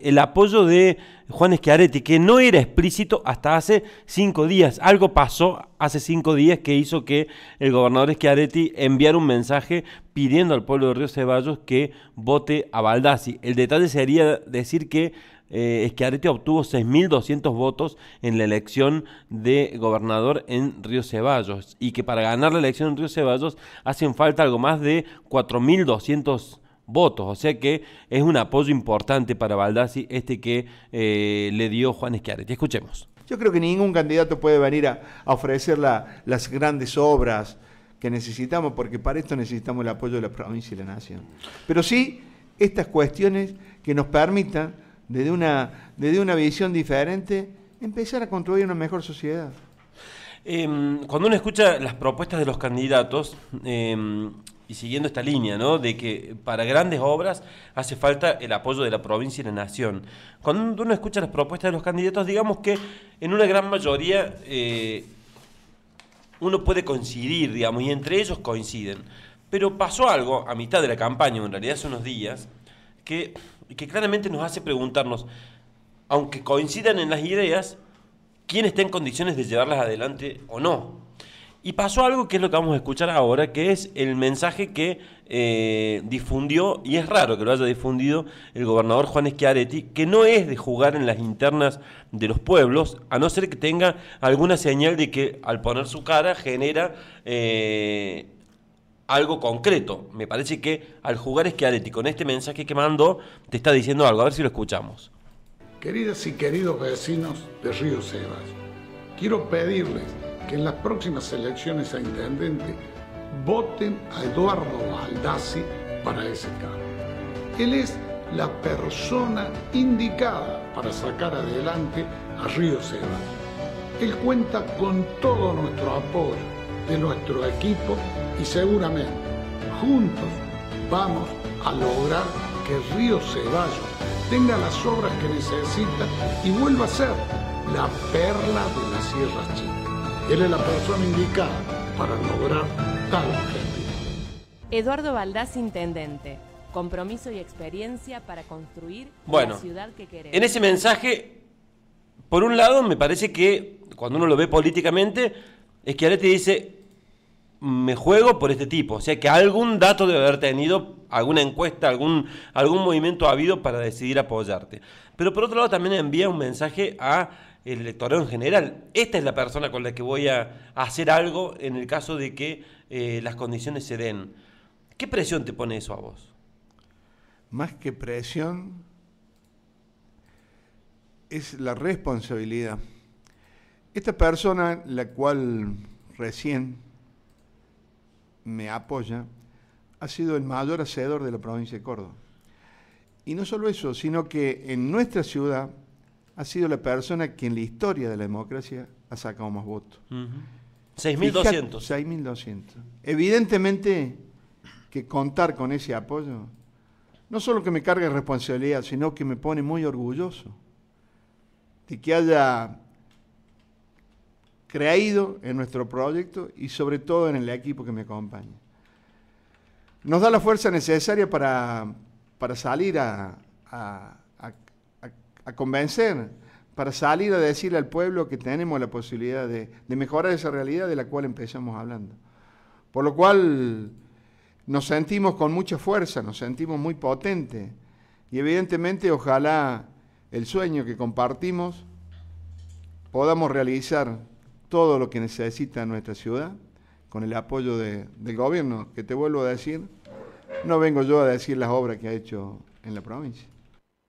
el apoyo de Juan Schiaretti, que no era explícito hasta hace cinco días. Algo pasó hace cinco días que hizo que el gobernador Schiaretti enviara un mensaje pidiendo al pueblo de Río Ceballos que vote a Baldassi. El detalle sería decir que eh, obtuvo 6.200 votos en la elección de gobernador en Río Ceballos y que para ganar la elección en Río Ceballos hacen falta algo más de 4.200 votos votos. O sea que es un apoyo importante para Baldassi este que eh, le dio Juan Schiaretti. Escuchemos. Yo creo que ningún candidato puede venir a, ofrecer las grandes obras que necesitamos, porque para esto necesitamos el apoyo de la provincia y la nación. Pero sí estas cuestiones que nos permitan, desde una, desde una visión diferente, empezar a construir una mejor sociedad. Em, cuando uno escucha las propuestas de los candidatos, em, y siguiendo esta línea, ¿no? De que para grandes obras hace falta el apoyo de la provincia y la nación. Cuando uno escucha las propuestas de los candidatos, digamos que en una gran mayoría eh, uno puede coincidir, digamos, y entre ellos coinciden. Pero pasó algo a mitad de la campaña, en realidad hace unos días, que, que claramente nos hace preguntarnos, aunque coincidan en las ideas, ¿quién está en condiciones de llevarlas adelante o no? Y pasó algo que es lo que vamos a escuchar ahora, que es el mensaje que eh, difundió, y es raro que lo haya difundido el gobernador Juan Schiaretti, que no es de jugar en las internas de los pueblos, a no ser que tenga alguna señal de que al poner su cara genera eh, algo concreto. Me parece que al jugar Schiaretti con este mensaje que mandó, te está diciendo algo, a ver si lo escuchamos. Queridas y queridos vecinos de Río Sebas, quiero pedirles que en las próximas elecciones a intendente voten a Eduardo Baldassi para ese cargo. Él es la persona indicada para sacar adelante a Río Ceballos. Él cuenta con todo nuestro apoyo de nuestro equipo y seguramente juntos vamos a lograr que Río Ceballos tenga las obras que necesita y vuelva a ser la perla de la Sierra chinas. Él es la persona indicada para lograr tal objetivo. Eduardo Valdás, intendente. Compromiso y experiencia para construir la ciudad que queremos. En ese mensaje, por un lado, me parece que cuando uno lo ve políticamente, es que te dice: Me juego por este tipo. O sea que algún dato debe haber tenido, alguna encuesta, algún, algún movimiento ha habido para decidir apoyarte. Pero por otro lado, también envía un mensaje a el electorado en general. Esta es la persona con la que voy a hacer algo en el caso de que eh, las condiciones se den. ¿Qué presión te pone eso a vos? Más que presión, es la responsabilidad. Esta persona, la cual recién me apoya, ha sido el mayor hacedor de la provincia de Córdoba. Y no solo eso, sino que en nuestra ciudad ha sido la persona que en la historia de la democracia ha sacado más votos. 6.200. 6.200. Evidentemente que contar con ese apoyo, no solo que me cargue responsabilidad, sino que me pone muy orgulloso de que haya creído en nuestro proyecto y sobre todo en el equipo que me acompaña. Nos da la fuerza necesaria para, salir a, convencer, para salir a decirle al pueblo que tenemos la posibilidad de, mejorar esa realidad de la cual empezamos hablando. Por lo cual nos sentimos con mucha fuerza, nos sentimos muy potentes y evidentemente ojalá el sueño que compartimos podamos realizar todo lo que necesita nuestra ciudad con el apoyo del gobierno, que te vuelvo a decir, no vengo yo a decir las obras que ha hecho en la provincia.